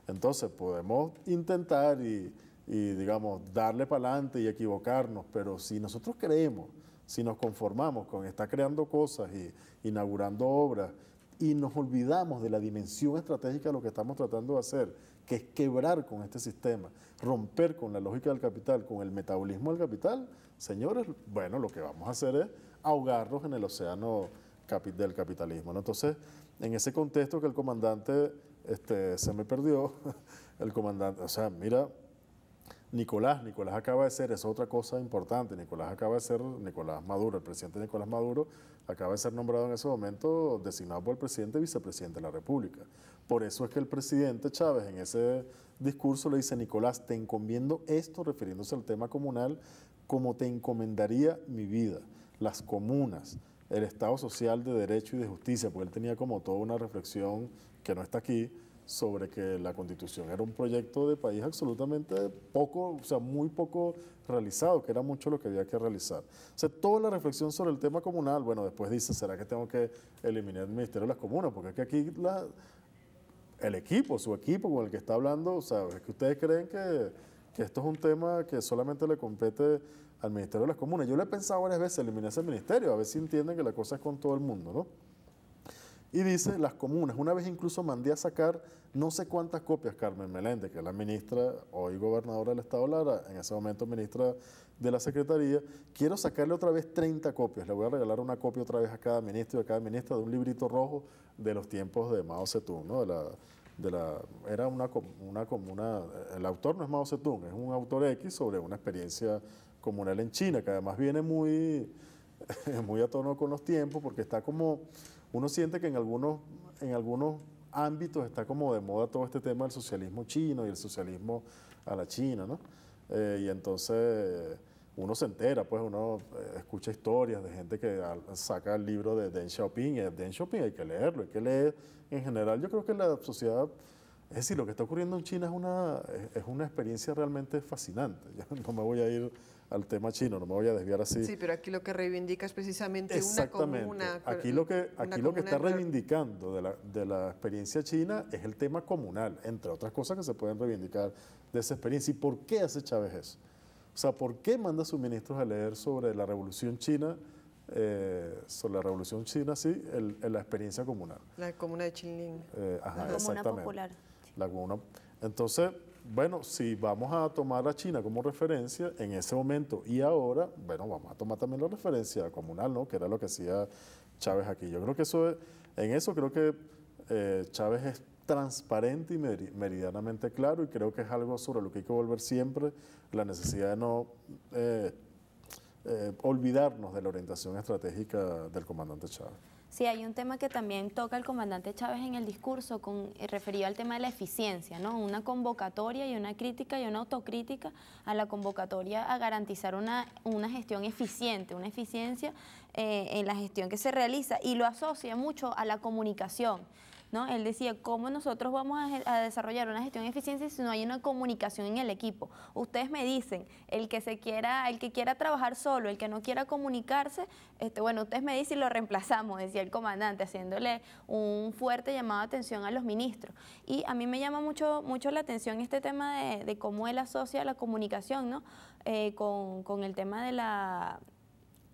entonces podemos intentar y, digamos, darle para adelante y equivocarnos, pero si nosotros creemos, si nos conformamos con estar creando cosas y inaugurando obras y nos olvidamos de la dimensión estratégica de lo que estamos tratando de hacer, que es quebrar con este sistema, romper con la lógica del capital, con el metabolismo del capital, señores, bueno, lo que vamos a hacer es ahogarnos en el océano del capitalismo. Entonces, en ese contexto que el comandante este, se me perdió <laughs> el comandante. O sea, mira, Nicolás, Nicolás acaba de ser, es otra cosa importante, Nicolás acaba de ser, Nicolás Maduro, el presidente Nicolás Maduro, acaba de ser nombrado en ese momento, designado por el presidente vicepresidente de la República. Por eso es que el presidente Chávez en ese discurso le dice, Nicolás, te encomiendo esto, refiriéndose al tema comunal, como te encomendaría mi vida, las comunas, el Estado social de derecho y de justicia, porque él tenía como toda una reflexión que no está aquí, sobre que la constitución era un proyecto de país absolutamente poco, o sea, muy poco realizado, que era mucho lo que había que realizar. O sea, toda la reflexión sobre el tema comunal, bueno, después dice, ¿será que tengo que eliminar el Ministerio de las Comunas? Porque es que aquí el equipo, su equipo con el que está hablando, o sea, es que ustedes creen que, que esto es un tema que solamente le compete al Ministerio de las Comunas. Yo le he pensado varias veces, eliminar ese ministerio, a ver si entienden que la cosa es con todo el mundo, ¿no? Y dice las comunas. Una vez incluso mandé a sacar no sé cuántas copias, Carmen Meléndez, que es la ministra, hoy gobernadora del Estado Lara, en ese momento ministra de la Secretaría. Quiero sacarle otra vez 30 copias. Le voy a regalar una copia otra vez a cada ministro y a cada ministra de un librito rojo de los tiempos de Mao Zedong, de la, era una, una comuna, el autor no es Mao Zedong, es un autor X sobre una experiencia comunal en China, que además viene muy, <laughs> muy a tono con los tiempos, porque está como uno siente que en algunos, en algunos ámbitos está como de moda todo este tema del socialismo chino y el socialismo a la China, ¿no? Eh, y entonces uno se entera, pues uno eh, escucha historias de gente que saca el libro de Deng Xiaoping, y Deng Xiaoping hay que leerlo, hay que leer en general. Yo creo que la sociedad, es decir, lo que está ocurriendo en China es una, es una experiencia realmente fascinante. <laughs> Yo no me voy a ir al tema chino, no me voy a desviar así. Sí, pero aquí lo que reivindica es precisamente una comuna. Aquí lo que, aquí lo que está reivindicando de la, de la experiencia china es el tema comunal, entre otras cosas que se pueden reivindicar de esa experiencia. ¿Y por qué hace Chávez eso? O sea, ¿por qué manda a sus ministros a leer sobre la revolución china? Eh, sobre la revolución china, sí, en la experiencia comunal. La comuna de Chinling. Eh, la comuna popular. La comuna. Entonces, bueno, si vamos a tomar a China como referencia en ese momento y ahora, bueno, vamos a tomar también la referencia comunal, ¿no? Que era lo que hacía Chávez aquí. Yo creo que eso, es, en eso creo que eh, Chávez es transparente y meridianamente claro y creo que es algo sobre lo que hay que volver siempre, la necesidad de no eh, eh, olvidarnos de la orientación estratégica del comandante Chávez. Sí, hay un tema que también toca el comandante Chávez en el discurso con, eh, referido al tema de la eficiencia, ¿no? Una convocatoria y una crítica y una autocrítica a la convocatoria a garantizar una, gestión eficiente, una eficiencia eh, en la gestión que se realiza y lo asocia mucho a la comunicación. Él decía, ¿cómo nosotros vamos a, desarrollar una gestión de eficiencia si no hay una comunicación en el equipo? Ustedes me dicen, el que se quiera, el que quiera trabajar solo, el que no quiera comunicarse, este, bueno, ustedes me dicen y lo reemplazamos, decía el comandante, haciéndole un fuerte llamado de atención a los ministros. Y a mí me llama mucho, mucho la atención este tema de, cómo él asocia la comunicación, eh, con, el tema de la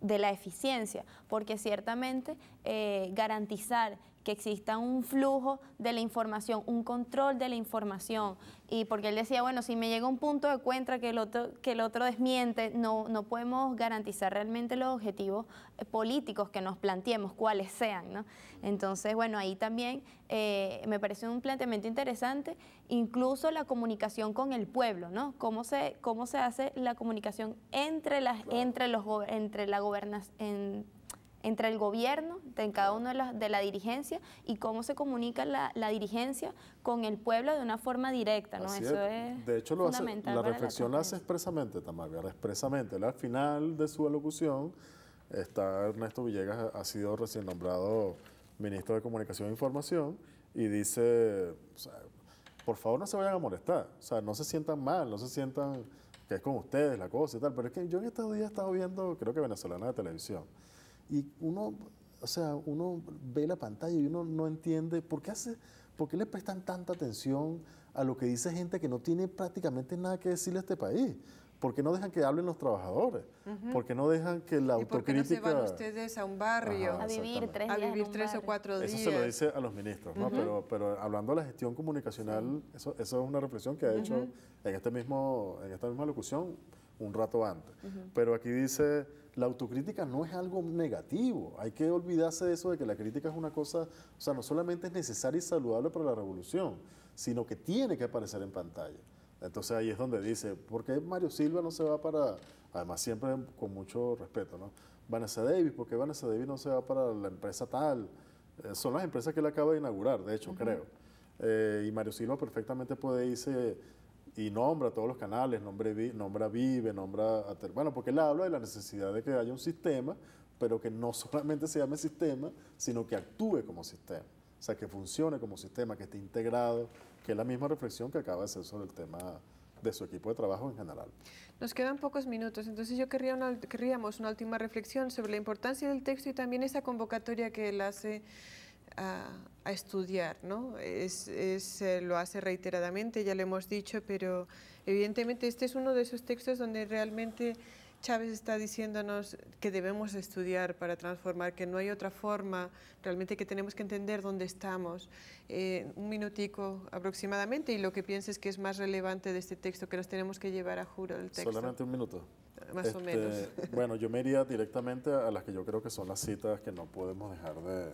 de la eficiencia, porque ciertamente eh, garantizar que exista un flujo de la información, un control de la información. Y porque él decía, bueno, si me llega un punto de cuenta que el otro, que el otro desmiente, no, no podemos garantizar realmente los objetivos eh, políticos que nos planteemos, cuáles sean. ¿no? Entonces, bueno, ahí también eh, me pareció un planteamiento interesante, incluso la comunicación con el pueblo, ¿no? ¿Cómo se, cómo se hace la comunicación entre, las, entre, los, entre la gobernación? entre el gobierno, de cada uno de la, de la dirigencia y cómo se comunica la, dirigencia con el pueblo de una forma directa. ¿no? Eso es, De hecho, lo hace, la reflexión hace expresamente, Tamara expresamente. Al final de su alocución está Ernesto Villegas, ha sido recién nombrado ministro de Comunicación e Información y dice, por favor no se vayan a molestar, o sea, no se sientan mal, no se sientan que es con ustedes la cosa y tal, pero es que yo en estos días he estado viendo, creo que venezolana de televisión, y uno, o sea, uno ve la pantalla y uno no entiende por qué hace, por qué le prestan tanta atención a lo que dice gente que no tiene prácticamente nada que decirle a este país. ¿Por qué no dejan que hablen los trabajadores? ¿Por qué no dejan que la autocrítica... por qué no se van ustedes a un barrio? a vivir tres, o cuatro días. Eso se lo dice a los ministros, pero, pero hablando de la gestión comunicacional, eso, eso, es una reflexión que ha hecho en, este mismo, en esta misma locución un rato antes. Pero aquí dice la autocrítica no es algo negativo. Hay que olvidarse de eso, de que la crítica es una cosa, o sea, no solamente es necesaria y saludable para la revolución, sino que tiene que aparecer en pantalla. Entonces ahí es donde dice, ¿por qué Mario Silva no se va para, además siempre con mucho respeto, ¿no? Vanessa Davis, ¿por qué Vanessa Davis no se va para la empresa tal? Eh, son las empresas que él acaba de inaugurar, de hecho, creo. Eh, y Mario Silva perfectamente puede irse y nombra todos los canales, nombre, nombra Vive, nombra... Bueno, porque él habla de la necesidad de que haya un sistema, pero que no <laughs> solamente se llame sistema, sino que actúe como sistema. O sea, que funcione como sistema, que esté integrado, que es la misma reflexión que acaba de hacer sobre el tema de su equipo de trabajo en general. Nos quedan pocos minutos, entonces yo querría querríamos una última reflexión sobre la importancia del texto y también esa convocatoria que él hace a, a estudiar, ¿no? Es, eh, lo hace reiteradamente, ya lo hemos dicho, pero evidentemente este es uno de esos textos donde realmente Chávez está diciéndonos que debemos estudiar para transformar, que no hay otra forma, realmente que tenemos que entender dónde estamos. Eh, un minutico aproximadamente y lo que pienses que es más relevante de este texto, que nos tenemos que llevar a juro del texto. Solamente un minuto. Más o este, menos. Bueno, yo me iría directamente a las que yo creo que son las citas que no podemos dejar de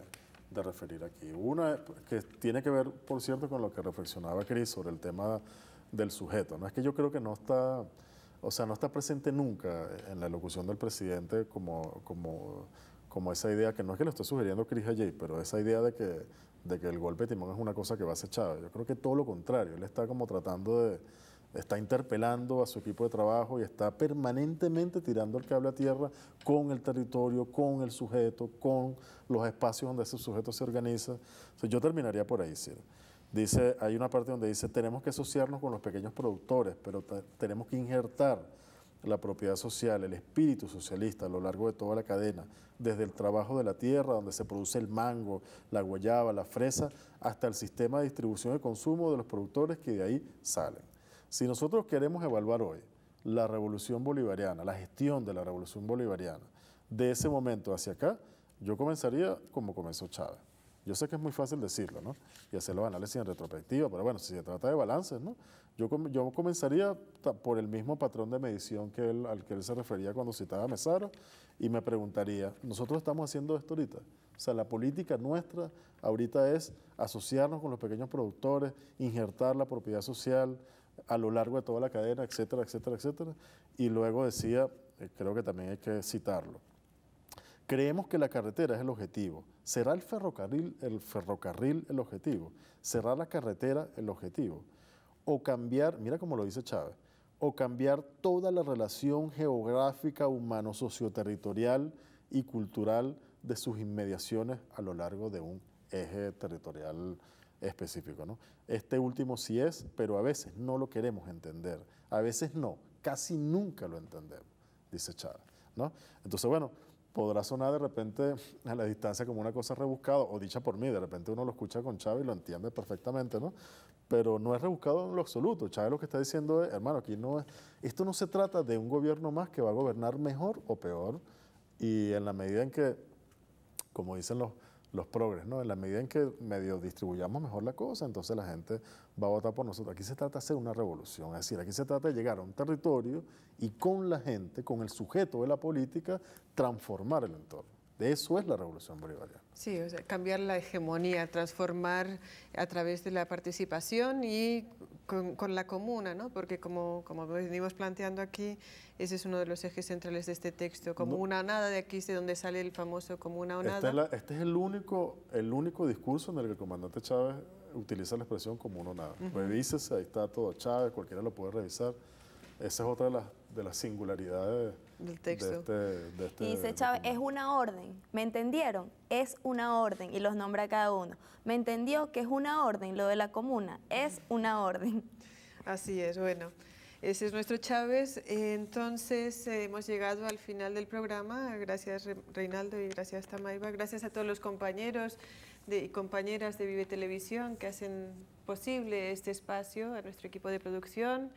de referir aquí. Una que tiene que ver, por cierto, con lo que reflexionaba Cris sobre el tema del sujeto. No es que yo creo que no está, o sea, no está presente nunca en la locución del presidente como, como, como esa idea, que no es que lo esté sugiriendo Cris Jay pero esa idea de que, de que el golpe de timón es una cosa que va a ser echada Yo creo que todo lo contrario, él está como tratando de está interpelando a su equipo de trabajo y está permanentemente tirando el cable a tierra con el territorio, con el sujeto, con los espacios donde ese sujeto se organiza. yo terminaría por ahí, Ciro. Dice, hay una parte donde dice, tenemos que asociarnos con los pequeños productores, pero tenemos que injertar la propiedad social, el espíritu socialista a lo largo de toda la cadena, desde el trabajo de la tierra, donde se produce el mango, la guayaba, la fresa, hasta el sistema de distribución y consumo de los productores que de ahí salen. Si nosotros queremos evaluar hoy la revolución bolivariana, la gestión de la revolución bolivariana, de ese momento hacia acá, yo comenzaría como comenzó Chávez. Yo sé que es muy fácil decirlo, ¿no? Y hacer los análisis en retrospectiva, pero bueno, si se trata de balances, ¿no? Yo, comenzaría por el mismo patrón de medición al que él se refería cuando citaba a Mesaro y me preguntaría, ¿nosotros estamos haciendo esto ahorita? O sea, la política nuestra ahorita es asociarnos con los pequeños productores, injertar la propiedad social, a lo largo de toda la cadena, etcétera, etcétera, etcétera. Y luego decía, eh, creo que también hay que citarlo, creemos que la carretera es el objetivo. ¿Será el ferrocarril el, ferrocarril el objetivo? ¿Será la carretera el objetivo? O cambiar, mira como lo dice Chávez, o cambiar toda la relación geográfica, humano, socioterritorial y cultural de sus inmediaciones a lo largo de un eje territorial específico. ¿no? Este último sí es, pero a veces no lo queremos entender. A veces no, casi nunca lo entendemos, dice Chávez. ¿no? Entonces, bueno, podrá sonar de repente a la distancia como una cosa rebuscada o dicha por mí. De repente uno lo escucha con Chávez y lo entiende perfectamente, ¿no? Pero no es rebuscado en lo absoluto. Chávez lo que está diciendo es, hermano, aquí no es, esto no se trata de un gobierno más que va a gobernar mejor o peor. Y en la medida en que, como dicen los los progres, ¿no? En la medida en que medio distribuyamos mejor la cosa, entonces la gente va a votar por nosotros. Aquí se trata de hacer una revolución, es decir, aquí se trata de llegar a un territorio y con la gente, con el sujeto de la política, transformar el entorno. De eso es la revolución bolivariana. Sí, o sea, cambiar la hegemonía, transformar a través de la participación y con, la comuna, ¿no? Porque como, como venimos planteando aquí, ese es uno de los ejes centrales de este texto, Como una o nada, de aquí es de donde sale el famoso comuna o este nada. este es el único, el único discurso en el que el comandante Chávez utiliza la expresión comuna o nada. Revísese, ahí está todo Chávez, cualquiera lo puede revisar. Esa es otra de las, de las singularidades del texto. Este, este y dice Chávez, es una orden, ¿me entendieron? Es una orden, y los nombra cada uno. ¿Me entendió que es una orden? Lo de la comuna, es una orden. <laughs> Así es, bueno. Ese es nuestro Chávez. Entonces eh, hemos llegado al final del programa. Gracias Reinaldo y gracias Tamaiba. Gracias a todos los compañeros y compañeras de Vive Televisión que hacen posible este espacio, a nuestro equipo de producción.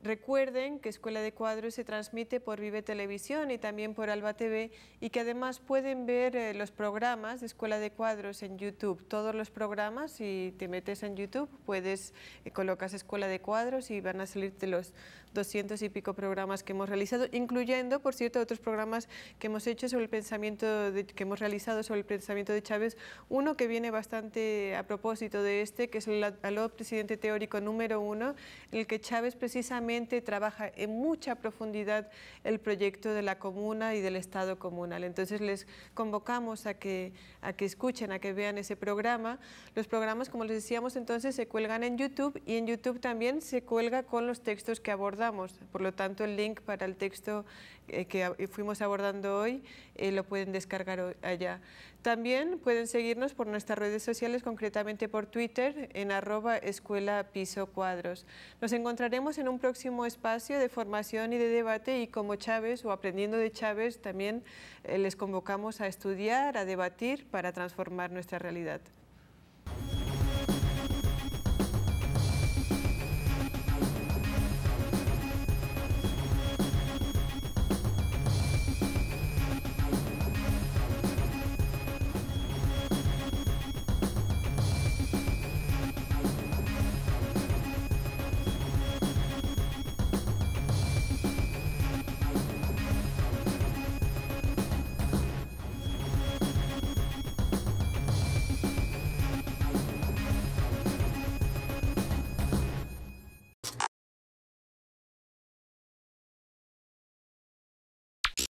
Recuerden que Escuela de Cuadros se transmite por Vive Televisión y también por Alba TV y que además pueden ver eh, los programas de Escuela de Cuadros en YouTube. Todos los programas, si te metes en YouTube, puedes eh, colocas Escuela de Cuadros y van a salirte los, 200 y pico programas que hemos realizado, incluyendo, por cierto, otros programas que hemos hecho sobre el pensamiento, que hemos realizado sobre el pensamiento de Chávez, uno que viene bastante a propósito de este, que es el aló presidente teórico número uno, en el que Chávez precisamente trabaja en mucha profundidad el proyecto de la comuna y del Estado comunal. Entonces les convocamos a que, a que escuchen, a que vean ese programa. Los programas, como les decíamos entonces, se cuelgan en YouTube y en YouTube también se cuelga con los textos que abordan por lo tanto, el link para el texto eh, que fuimos abordando hoy eh, lo pueden descargar allá. También pueden seguirnos por nuestras redes sociales, concretamente por Twitter, en arroba escuela piso cuadros. Nos encontraremos en un próximo espacio de formación y de debate y como Chávez o aprendiendo de Chávez también eh, les convocamos a estudiar, a debatir para transformar nuestra realidad.